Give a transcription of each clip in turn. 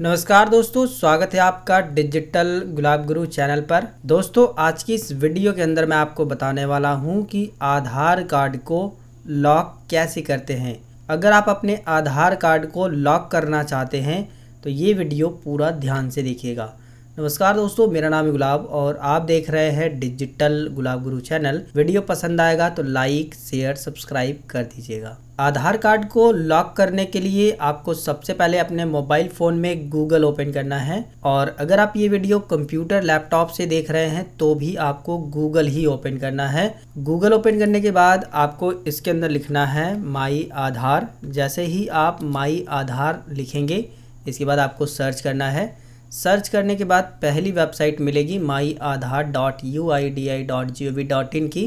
नमस्कार दोस्तों स्वागत है आपका डिजिटल गुलाब गुरु चैनल पर दोस्तों आज की इस वीडियो के अंदर मैं आपको बताने वाला हूं कि आधार कार्ड को लॉक कैसे करते हैं अगर आप अपने आधार कार्ड को लॉक करना चाहते हैं तो ये वीडियो पूरा ध्यान से देखिएगा नमस्कार दोस्तों मेरा नाम है गुलाब और आप देख रहे हैं डिजिटल गुलाब गुरु चैनल वीडियो पसंद आएगा तो लाइक शेयर सब्सक्राइब कर दीजिएगा आधार कार्ड को लॉक करने के लिए आपको सबसे पहले अपने मोबाइल फ़ोन में गूगल ओपन करना है और अगर आप ये वीडियो कंप्यूटर लैपटॉप से देख रहे हैं तो भी आपको गूगल ही ओपन करना है गूगल ओपन करने के बाद आपको इसके अंदर लिखना है माई आधार जैसे ही आप माई आधार लिखेंगे इसके बाद आपको सर्च करना है सर्च करने के बाद पहली वेबसाइट मिलेगी my Aadhaar dot U I D A I dot G O V dot in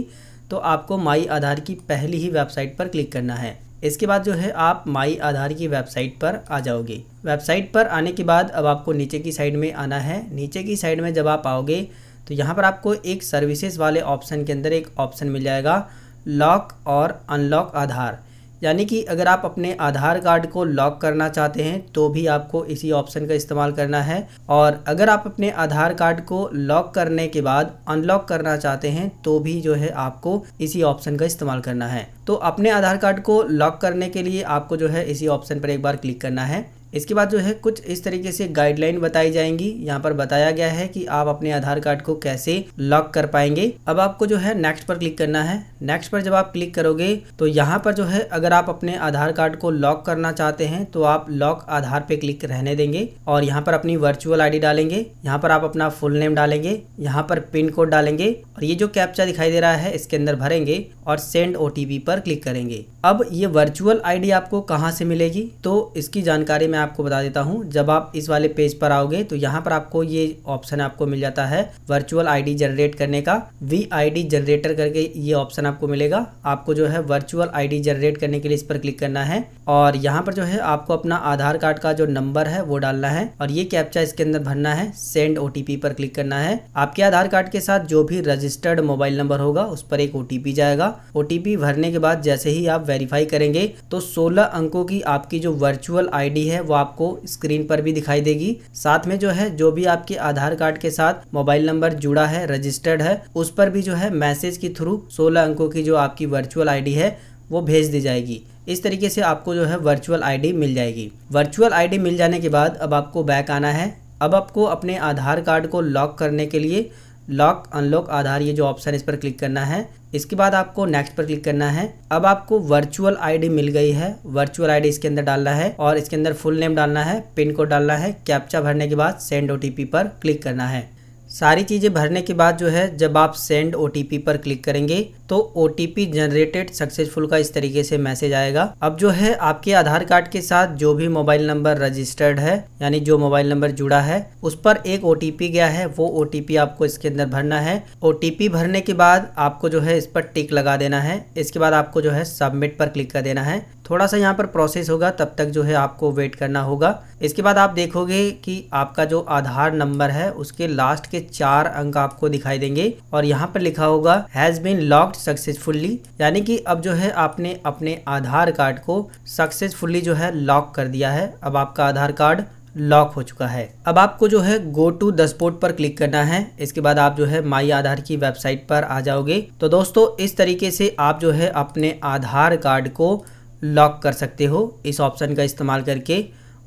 तो आपको माई आधार की पहली ही वेबसाइट पर क्लिक करना है इसके बाद जो है आप माई आधार की वेबसाइट पर आ जाओगे वेबसाइट पर आने के बाद अब आपको नीचे की साइड में आना है नीचे की साइड में जब आप आओगे तो यहाँ पर आपको एक सर्विसेज वाले ऑप्शन के अंदर एक ऑप्शन मिल जाएगा लॉक और अनलॉक आधार यानी कि अगर आप अपने आधार कार्ड को लॉक करना चाहते हैं तो भी आपको इसी ऑप्शन का इस्तेमाल करना है और अगर आप अपने आधार कार्ड को लॉक करने के बाद अनलॉक करना चाहते हैं तो भी जो है आपको इसी ऑप्शन का इस्तेमाल करना है तो अपने आधार कार्ड को लॉक करने के लिए आपको जो है इसी ऑप्शन पर एक बार क्लिक करना है इसके बाद जो है कुछ इस तरीके से गाइडलाइन बताई जाएंगी यहाँ पर बताया गया है कि आप अपने आधार कार्ड को कैसे लॉक कर पाएंगे अब आपको जो है नेक्स्ट पर क्लिक करना है नेक्स्ट पर जब आप क्लिक करोगे तो यहाँ पर जो है अगर आप अपने आधार कार्ड को लॉक करना चाहते हैं तो आप लॉक आधार पे क्लिक रहने देंगे और यहाँ पर अपनी वर्चुअल आईडी डालेंगे यहाँ पर आप अपना फुल नेम डालेंगे यहाँ पर पिन कोड डालेंगे और ये जो कैप्चा दिखाई दे रहा है इसके अंदर भरेंगे और सेंड ओ पर क्लिक करेंगे अब ये वर्चुअल आईडी आपको कहाँ से मिलेगी तो इसकी जानकारी मैं आपको बता देता हूँ जब आप इस वाले पेज पर आओगे तो यहाँ पर आपको ये ऑप्शन आपको मिल जाता है वर्चुअल आईडी जनरेट करने का वी आईडी जनरेटर करके ये ऑप्शन आपको मिलेगा आपको जो है वर्चुअल आईडी जनरेट करने के लिए इस पर क्लिक करना है और यहाँ पर जो है आपको अपना आधार कार्ड का जो नंबर है वो डालना है और ये कैप्चा इसके अंदर भरना है सेंड ओ पर क्लिक करना है आपके आधार कार्ड के साथ जो भी रजिस्टर्ड मोबाइल नंबर होगा उस पर एक ओ जाएगा ओ भरने के बाद जैसे ही आप वेरीफाई करेंगे तो 16 अंकों की आपकी जो वर्चुअल आईडी है वो आपको स्क्रीन पर भी दिखाई देगी साथ में जो है जो भी आपके आधार कार्ड के साथ मोबाइल नंबर जुड़ा है रजिस्टर्ड है उस पर भी जो है मैसेज के थ्रू सोलह अंकों की जो आपकी वर्चुअल आई है वो भेज दी जाएगी इस तरीके से आपको जो है वर्चुअल आई मिल जाएगी वर्चुअल आई मिल जाने के बाद अब आपको बैक आना है अब आपको अपने आधार कार्ड को लॉक करने के लिए लॉक अनलॉक आधार ये जो ऑप्शन इस पर क्लिक करना है इसके बाद आपको नेक्स्ट पर क्लिक करना है अब आपको वर्चुअल आईडी मिल गई है वर्चुअल आईडी इसके अंदर डालना है और इसके अंदर फुल नेम डालना है पिन कोड डालना है कैप्चा भरने के बाद सेंड ओ पर क्लिक करना है सारी चीज़ें भरने के बाद जो है जब आप सेंड ओ पर क्लिक करेंगे तो ओ जनरेटेड सक्सेसफुल का इस तरीके से मैसेज आएगा अब जो है आपके आधार कार्ड के साथ जो भी मोबाइल नंबर रजिस्टर्ड है यानी जो मोबाइल नंबर जुड़ा है उस पर एक ओ गया है वो ओ आपको इसके अंदर भरना है ओ भरने के बाद आपको जो है इस पर टिक लगा देना है इसके बाद आपको जो है सबमिट पर क्लिक कर देना है थोड़ा सा यहाँ पर प्रोसेस होगा तब तक जो है आपको वेट करना होगा इसके बाद आप देखोगे कि आपका जो आधार नंबर है उसके लास्ट के चार अंक आपको दिखाई देंगे और यहाँ पर लिखा होगा हैज़ बीन लॉक्ड सक्सेसफुल्ली यानी कि अब जो है आपने अपने आधार कार्ड को सक्सेसफुली जो है लॉक कर दिया है अब आपका आधार कार्ड लॉक हो चुका है अब आपको जो है गो टू दसपोर्ट पर क्लिक करना है इसके बाद आप जो है माई आधार की वेबसाइट पर आ जाओगे तो दोस्तों इस तरीके से आप जो है अपने आधार कार्ड को लॉक कर सकते हो इस ऑप्शन का इस्तेमाल करके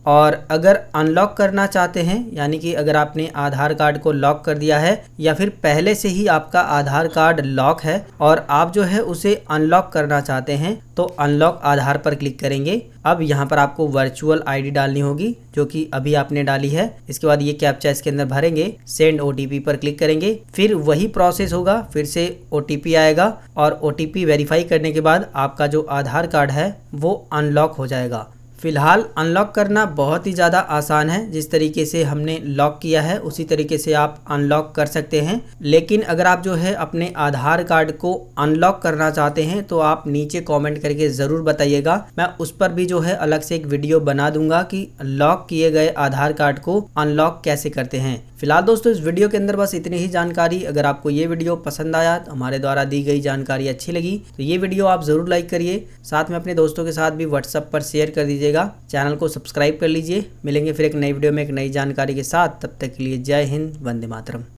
और अगर अनलॉक करना चाहते हैं यानी कि अगर आपने आधार कार्ड को लॉक कर दिया है या फिर पहले से ही आपका आधार कार्ड लॉक है और आप जो है उसे अनलॉक करना चाहते हैं तो अनलॉक आधार पर क्लिक करेंगे अब यहाँ पर आपको वर्चुअल आईडी डालनी होगी जो कि अभी आपने डाली है इसके बाद ये कैप्चा इसके अंदर भरेंगे सेंड ओ पर क्लिक करेंगे फिर वही प्रोसेस होगा फिर से ओ आएगा और ओ वेरीफाई करने के बाद आपका जो आधार कार्ड है वो अनलॉक हो जाएगा फ़िलहाल अनलॉक करना बहुत ही ज़्यादा आसान है जिस तरीके से हमने लॉक किया है उसी तरीके से आप अनलॉक कर सकते हैं लेकिन अगर आप जो है अपने आधार कार्ड को अनलॉक करना चाहते हैं तो आप नीचे कमेंट करके ज़रूर बताइएगा मैं उस पर भी जो है अलग से एक वीडियो बना दूंगा कि लॉक किए गए आधार कार्ड को अनलॉक कैसे करते हैं फिलहाल दोस्तों इस वीडियो के अंदर बस इतनी ही जानकारी अगर आपको ये वीडियो पसंद आया तो हमारे द्वारा दी गई जानकारी अच्छी लगी तो ये वीडियो आप ज़रूर लाइक करिए साथ में अपने दोस्तों के साथ भी व्हाट्सअप पर शेयर कर दीजिएगा चैनल को सब्सक्राइब कर लीजिए मिलेंगे फिर एक नई वीडियो में एक नई जानकारी के साथ तब तक के लिए जय हिंद वंदे मातरम